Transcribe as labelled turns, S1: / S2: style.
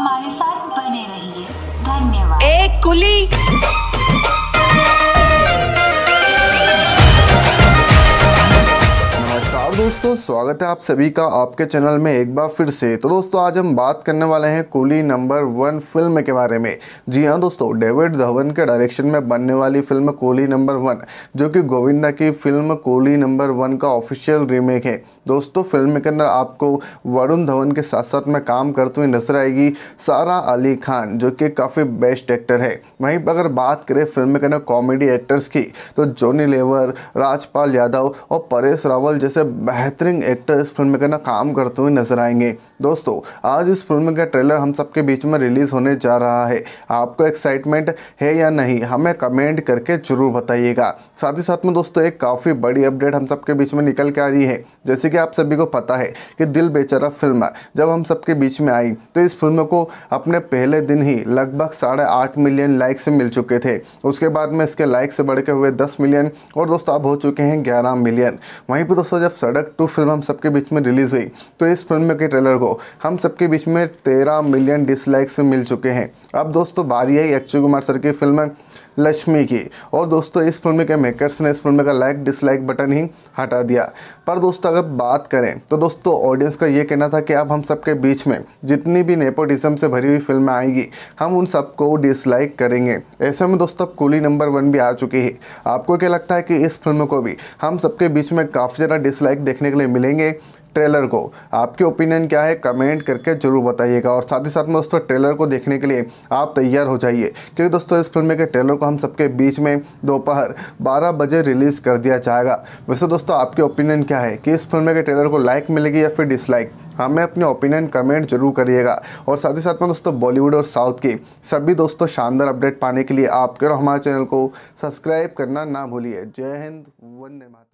S1: हमारे साथ बने रहिए धन्यवाद एक कुली दोस्तों स्वागत है आप सभी का आपके चैनल में एक बार फिर से तो दोस्तों आज हम बात करने वाले हैं कूली नंबर वन फिल्म के बारे में जी हाँ दोस्तों डेविड धवन के डायरेक्शन में बनने वाली फिल्म कूली नंबर वन जो कि गोविंदा की फिल्म कूली नंबर वन का ऑफिशियल रीमेक है दोस्तों फिल्म के अंदर आपको वरुण धवन के साथ साथ में काम करती हुई नजर आएगी सारा अली खान जो कि काफ़ी बेस्ट एक्टर है वहीं पर अगर बात करें फिल्म के अंदर कॉमेडी एक्टर्स की तो जोनी लेवर राजपाल यादव और परेश रावल जैसे बेहतरीन एक्टर इस फिल्म में ना काम करते हुए नजर आएंगे दोस्तों आज इस फिल्म का ट्रेलर हम सबके बीच में रिलीज़ होने जा रहा है आपको एक्साइटमेंट है या नहीं हमें कमेंट करके जरूर बताइएगा साथ ही साथ में दोस्तों एक काफ़ी बड़ी अपडेट हम सबके बीच में निकल के आ रही है जैसे कि आप सभी को पता है कि दिल बेचारा फिल्म जब हम सबके बीच में आई तो इस फिल्म को अपने पहले दिन ही लगभग साढ़े आठ मिलियन लाइक्स मिल चुके थे उसके बाद में इसके लाइक्स बढ़ के हुए दस मिलियन और दोस्तों अब हो चुके हैं ग्यारह मिलियन वहीं पर दोस्तों जब सड़क टू फिल्म हम सबके बीच में रिलीज़ हुई तो इस फिल्म के ट्रेलर को हम सबके बीच में तेरह मिलियन डिसलाइक्स मिल चुके हैं अब दोस्तों बारी है अक्षय कुमार सर की फिल्म लक्ष्मी की और दोस्तों इस फिल्म के मेकर्स ने इस फिल्म का लाइक डिसलाइक बटन ही हटा दिया पर दोस्तों अगर बात करें तो दोस्तों ऑडियंस का ये कहना था कि अब हम सबके बीच में जितनी भी नेपोटिज्म से भरी हुई फिल्में आएंगी हम उन सबको डिसलाइक करेंगे ऐसे में दोस्तों अब कूली नंबर वन भी आ चुकी है आपको क्या लगता है कि इस फिल्म को भी हम सबके बीच में काफ़ी ज़्यादा डिसलाइक देखने के लिए मिलेंगे ट्रेलर को आपके ओपिनियन क्या है कमेंट करके जरूर बताइएगा और साथ ही साथ में दोस्तों ट्रेलर को देखने के लिए आप तैयार हो जाइए क्योंकि दोस्तों इस फिल्म के ट्रेलर को हम सबके बीच में दोपहर बारह बजे रिलीज़ कर दिया जाएगा वैसे दोस्तों आपके ओपिनियन क्या है कि इस फिल्म के ट्रेलर को लाइक मिलेगी या फिर डिसलाइक हमें अपने ओपिनियन कमेंट जरूर करिएगा और साथ ही साथ में दोस्तों बॉलीवुड और साउथ के सभी दोस्तों शानदार अपडेट पाने के लिए आपके और हमारे चैनल को सब्सक्राइब करना ना भूलिए जय हिंद वंदे मातरम